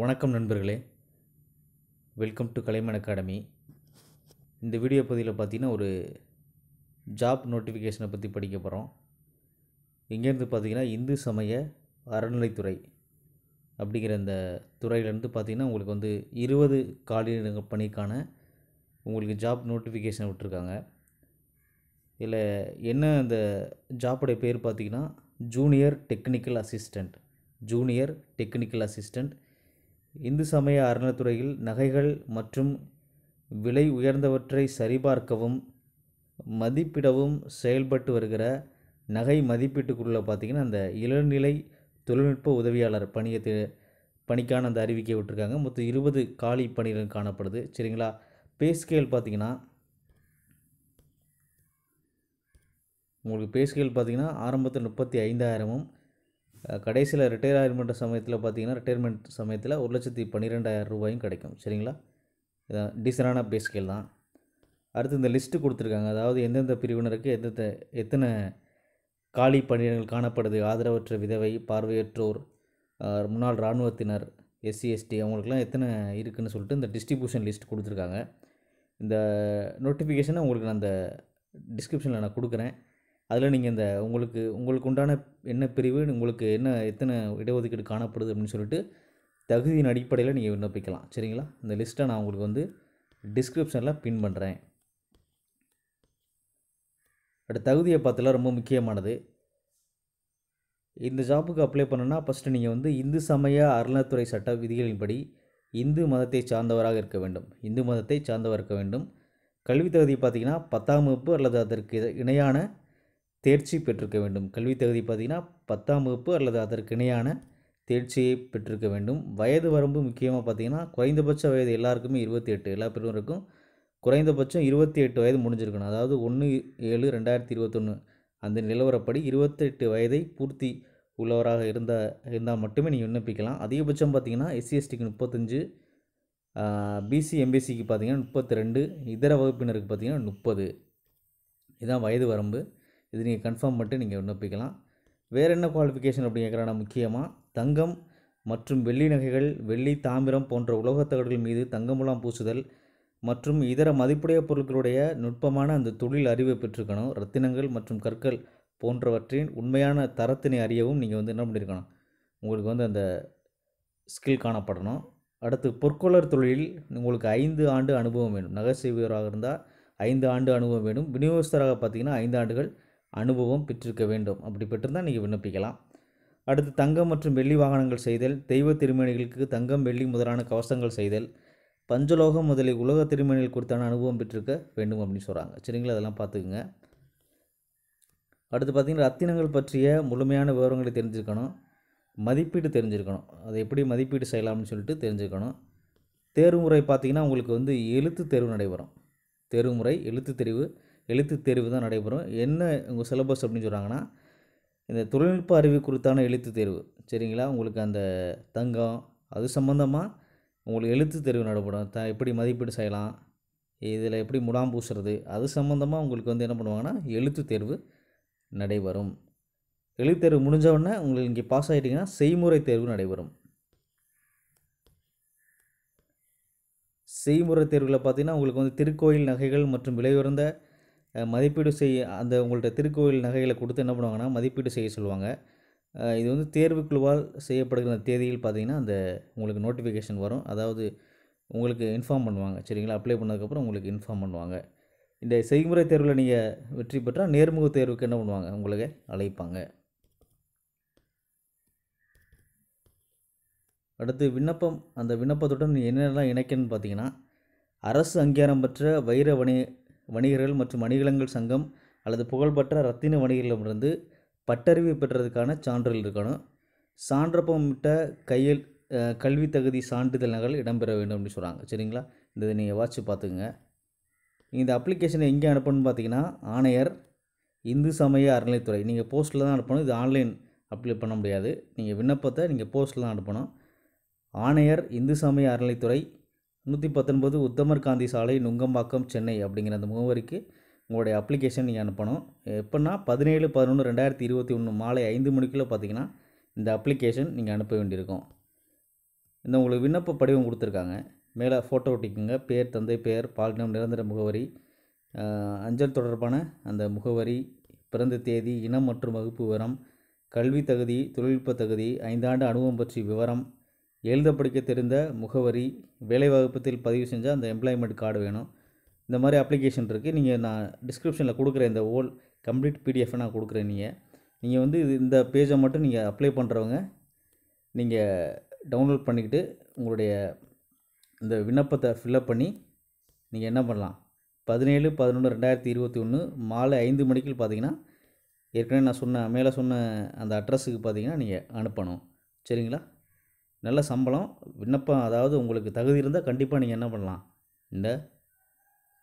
வணக்கம் நண்பர்களே welcome to Kalaiman academy இந்த வீடியோ பகுதியில் பார்த்தீங்கன்னா ஒரு ஜாப் நோட்டிஃபிகேஷனை பற்றி படிக்க போகிறோம் இங்கேருந்து பார்த்திங்கன்னா இந்து சமய அறநிலைத்துறை அப்படிங்கிற இந்த துறையிலேருந்து பார்த்திங்கன்னா உங்களுக்கு வந்து இருபது காலி பணிக்கான உங்களுக்கு ஜாப் நோட்டிஃபிகேஷன் விட்டுருக்காங்க இதில் என்ன அந்த ஜாப்புடைய பேர் பார்த்திங்கன்னா junior technical assistant junior technical assistant இந்து சமய அறநிலைத்துறையில் நகைகள் மற்றும் விலை உயர்ந்தவற்றை சரிபார்க்கவும் மதிப்பிடவும் செயல்பட்டு வருகிற நகை மதிப்பீட்டுக்குள்ளே பார்த்திங்கன்னா அந்த இளநிலை தொழில்நுட்ப உதவியாளர் பணியை பணிக்கான அந்த அறிவிக்கை விட்டுருக்காங்க மொத்தம் இருபது காலி பணிகள் காணப்படுது சரிங்களா பேஸ்கேல் பார்த்திங்கன்னா உங்களுக்கு பேஸ்கேல் பார்த்திங்கன்னா ஆரம்பத்தில் முப்பத்தி ஐந்தாயிரமும் கடைசியில் ரிட்டையர் ஆயிர்மெண்ட் சமயத்தில் பார்த்தீங்கன்னா ரிட்டையர்மெண்ட் சமயத்தில் ஒரு லட்சத்தி பன்னிரெண்டாயிரம் ரூபாயும் கிடைக்கும் சரிங்களா இதான் டீசனான பேஸ்கேல் தான் அடுத்து இந்த லிஸ்ட்டு கொடுத்துருக்காங்க அதாவது எந்தெந்த பிரிவினருக்கு எந்தெந்த எத்தனை காலி பணியிடங்கள் காணப்படுது ஆதரவற்ற விதவை பார்வையற்றோர் முன்னாள் இராணுவத்தினர் எஸ்சி எஸ்டி அவங்களுக்குலாம் எத்தனை இருக்குதுன்னு சொல்லிட்டு இந்த டிஸ்ட்ரிபியூஷன் லிஸ்ட் கொடுத்துருக்காங்க இந்த நோட்டிஃபிகேஷனை உங்களுக்கு நான் அந்த டிஸ்கிரிப்ஷனில் நான் கொடுக்குறேன் அதில் நீங்கள் இந்த உங்களுக்கு உங்களுக்கு உண்டான என்ன பிரிவு உங்களுக்கு என்ன எத்தனை இடஒதுக்கீடு காணப்படுது அப்படின்னு சொல்லிட்டு தகுதியின் அடிப்படையில் நீங்கள் விண்ணப்பிக்கலாம் சரிங்களா இந்த லிஸ்ட்டை நான் உங்களுக்கு வந்து டிஸ்கிரிப்ஷனில் பின் பண்ணுறேன் அடுத்த தகுதியை பார்த்தலாம் ரொம்ப முக்கியமானது இந்த ஜாபுக்கு அப்ளை பண்ணணுன்னா ஃபஸ்ட்டு நீங்கள் வந்து இந்து சமய அறநிலத்துறை சட்ட விதிகளின்படி இந்து மதத்தை சார்ந்தவராக இருக்க வேண்டும் இந்து மதத்தை சார்ந்தவர் இருக்க வேண்டும் கல்வி தகுதி பார்த்திங்கன்னா பத்தாம் வகுப்பு அல்லது அதற்கு இணையான தேர்ச்சி பெற்றிருக்க வேண்டும் கல்வி தகுதி பார்த்திங்கன்னா பத்தாம் வகுப்பு அல்லது அதற்கு இணையான தேர்ச்சியை பெற்றிருக்க வேண்டும் வயது வரம்பு முக்கியமாக பார்த்திங்கன்னா குறைந்தபட்ச வயது எல்லாருக்குமே இருபத்தி எட்டு எல்லா பிரிவினருக்கும் குறைந்தபட்சம் இருபத்தி எட்டு வயது முடிஞ்சிருக்கணும் அதாவது ஒன்று ஏழு ரெண்டாயிரத்தி இருபத்தொன்று அந்த நிலவரப்படி இருபத்தெட்டு வயதை பூர்த்தி உள்ளவராக இருந்தால் இருந்தால் மட்டுமே நீங்கள் விண்ணப்பிக்கலாம் அதிகபட்சம் பார்த்திங்கன்னா எஸ்சிஎஸ்டிக்கு முப்பத்தஞ்சு பிசி எம்பிசிக்கு பார்த்திங்கன்னா முப்பத்தி ரெண்டு இதர வகுப்பினருக்கு பார்த்திங்கன்னா முப்பது இதுதான் வயது வரம்பு இது நீங்கள் கன்ஃபார்ம் மட்டும் நீங்கள் விண்ணப்பிக்கலாம் வேறு என்ன குவாலிஃபிகேஷன் அப்படி முக்கியமாக தங்கம் மற்றும் வெள்ளி நகைகள் வெள்ளி தாமிரம் போன்ற உலோகத்தகடுகள் மீது தங்கமுலாம் பூசுதல் மற்றும் இதர மதிப்புடைய பொருட்களுடைய நுட்பமான அந்த தொழில் அறிவை பெற்றுக்கணும் ரத்தினங்கள் மற்றும் கற்கள் போன்றவற்றின் உண்மையான தரத்தினை அறியவும் நீங்கள் வந்து என்ன பண்ணியிருக்கணும் உங்களுக்கு வந்து அந்த ஸ்கில் காணப்படணும் அடுத்து பொற்கொள்ளர் தொழிலில் உங்களுக்கு ஐந்து ஆண்டு அனுபவம் வேணும் நகை செய்வராக இருந்தால் ஐந்து ஆண்டு அனுபவம் வேணும் விநியோகஸ்தராக பார்த்தீங்கன்னா ஐந்து ஆண்டுகள் அனுபவம் பெற்றிருக்க வேண்டும் அப்படி பெற்றிருந்தால் நீங்கள் விண்ணப்பிக்கலாம் அடுத்து தங்கம் மற்றும் வெள்ளி வாகனங்கள் செய்தல் தெய்வ திருமணிகளுக்கு தங்கம் வெள்ளி முதலான கவசங்கள் செய்தல் பஞ்சலோகம் முதலில் உலக திருமணிகள் கொடுத்தான அனுபவம் பெற்றிருக்க வேண்டும் அப்படின்னு சொல்கிறாங்க சரிங்களா அதெல்லாம் பார்த்துக்குங்க அடுத்து பார்த்தீங்கன்னா ரத்தினங்கள் பற்றிய முழுமையான விவரங்களை தெரிஞ்சுருக்கணும் மதிப்பீடு தெரிஞ்சுருக்கணும் அதை எப்படி மதிப்பீடு செய்யலாம்னு சொல்லிட்டு தெரிஞ்சுருக்கணும் தேர்வு முறை பார்த்திங்கன்னா உங்களுக்கு வந்து எழுத்து தேர்வு நடைபெறும் தேர்வு முறை எழுத்து தெரிவு எழுத்துத் தேர்வு தான் நடைபெறும் என்ன உங்கள் சிலபஸ் அப்படின்னு சொல்கிறாங்கன்னா இந்த தொழில்நுட்ப அறிவு குறித்தான எழுத்துத் தேர்வு சரிங்களா உங்களுக்கு அந்த தங்கம் அது சம்மந்தமாக உங்களுக்கு எழுத்துத் தேர்வு நடைபெறும் த எப்படி மதிப்பீடு செய்யலாம் இதில் எப்படி முடாம் பூசுறது அது சம்மந்தமாக உங்களுக்கு வந்து என்ன பண்ணுவாங்கன்னா எழுத்துத் தேர்வு நடைபெறும் தேர்வு முடிஞ்சவுடனே உங்களுக்கு இங்கே பாஸ் ஆகிட்டிங்கன்னா செய்முறை தேர்வு நடைபெறும் செய்முறை தேர்வில் பார்த்திங்கன்னா உங்களுக்கு வந்து திருக்கோயில் நகைகள் மற்றும் விலையுயர்ந்த மதிப்பீடு செய்ய அந்த உங்கள்கிட்ட திருக்கோயில் நகைகளை கொடுத்து என்ன பண்ணுவாங்கன்னா மதிப்பீடு செய்ய சொல்லுவாங்க இது வந்து தேர்வுக்குழுவால் செய்யப்படுகிற தேதியில் பார்த்திங்கன்னா அந்த உங்களுக்கு நோட்டிஃபிகேஷன் வரும் அதாவது உங்களுக்கு இன்ஃபார்ம் பண்ணுவாங்க சரிங்களா அப்ளை பண்ணதுக்கப்புறம் உங்களுக்கு இன்ஃபார்ம் பண்ணுவாங்க இந்த செய்முறை தேர்வில் நீங்கள் வெற்றி பெற்றால் நேர்முக தேர்வுக்கு என்ன பண்ணுவாங்க உங்களுக்கு அழைப்பாங்க அடுத்து விண்ணப்பம் அந்த விண்ணப்பத்துடன் என்னென்னலாம் இணைக்கணும்னு பார்த்தீங்கன்னா அரசு அங்கீகாரம் பெற்ற வைர வணிக வணிகர்கள் மற்றும் வணிகங்கள் சங்கம் அல்லது புகழ்பெற்ற ரத்தின வணிகர்களிடமிருந்து பட்டறிவு பெற்றதுக்கான சான்றுகள் இருக்கணும் சான்றப்பமிட்ட கையில் கல்வி தகுதி சான்றிதழ் நகல் இடம்பெற வேண்டும் அப்படின்னு சொல்கிறாங்க சரிங்களா இந்த நீங்கள் வாட்சி பார்த்துக்குங்க இந்த அப்ளிகேஷனை எங்கே அனுப்பணும்னு பார்த்தீங்கன்னா ஆணையர் இந்து சமய அறநிலைத்துறை நீங்கள் போஸ்ட்டில் தான் அனுப்பணும் இது ஆன்லைன் அப்ளை பண்ண முடியாது நீங்கள் விண்ணப்பத்தை நீங்கள் போஸ்ட்டில் தான் அனுப்பணும் ஆணையர் இந்து சமய அறநிலைத்துறை நூற்றி பத்தொன்பது உத்தமர் காந்தி சாலை நுங்கம்பாக்கம் சென்னை அப்படிங்கிற அந்த முகவரிக்கு உங்களுடைய அப்ளிகேஷன் நீங்கள் அனுப்பணும் எப்படின்னா பதினேழு பதினொன்று ரெண்டாயிரத்தி இருபத்தி ஒன்று மாலை ஐந்து மணிக்குள்ளே பார்த்தீங்கன்னா இந்த அப்ளிகேஷன் நீங்கள் அனுப்ப வேண்டியிருக்கும் இந்த உங்களுக்கு விண்ணப்ப படிவம் கொடுத்துருக்காங்க மேலே ஃபோட்டோ ஒட்டிக்குங்க பேர் தந்தை பெயர் பாலினம் நிரந்தர முகவரி அஞ்சல் தொடர்பான அந்த முகவரி பிறந்த தேதி இனம் மற்றும் வகுப்பு விவரம் கல்வி தகுதி தொழில்நுட்ப தகுதி ஐந்தாண்டு அனுபவம் பற்றி விவரம் எழுத படிக்க தெரிந்த முகவரி வேலைவாய்ப்பத்தில் பதிவு செஞ்சால் அந்த எம்ப்ளாய்மெண்ட் கார்டு வேணும் இந்த மாதிரி அப்ளிகேஷன் இருக்குது நீங்கள் நான் டிஸ்கிரிப்ஷனில் கொடுக்குறேன் இந்த ஓல் கம்ப்ளீட் பிடிஎஃப் நான் கொடுக்குறேன் நீங்கள் நீங்கள் வந்து இது இந்த பேஜை மட்டும் நீங்கள் அப்ளை பண்ணுறவங்க நீங்கள் டவுன்லோட் பண்ணிக்கிட்டு உங்களுடைய இந்த விண்ணப்பத்தை ஃபில்லப் பண்ணி நீங்கள் என்ன பண்ணலாம் பதினேழு பதினொன்று ரெண்டாயிரத்தி இருபத்தி ஒன்று மாலை ஐந்து மணிக்கு பார்த்தீங்கன்னா ஏற்கனவே நான் சொன்ன மேலே சொன்ன அந்த அட்ரஸுக்கு பார்த்தீங்கன்னா நீங்கள் அனுப்பணும் சரிங்களா நல்ல சம்பளம் விண்ணப்பம் அதாவது உங்களுக்கு தகுதி இருந்தால் கண்டிப்பாக நீங்கள் என்ன பண்ணலாம் இந்த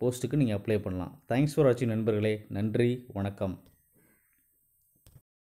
போஸ்ட்டுக்கு நீங்கள் அப்ளை பண்ணலாம் தேங்க்ஸ் ஃபார் வாட்சிங் நண்பர்களே நன்றி வணக்கம்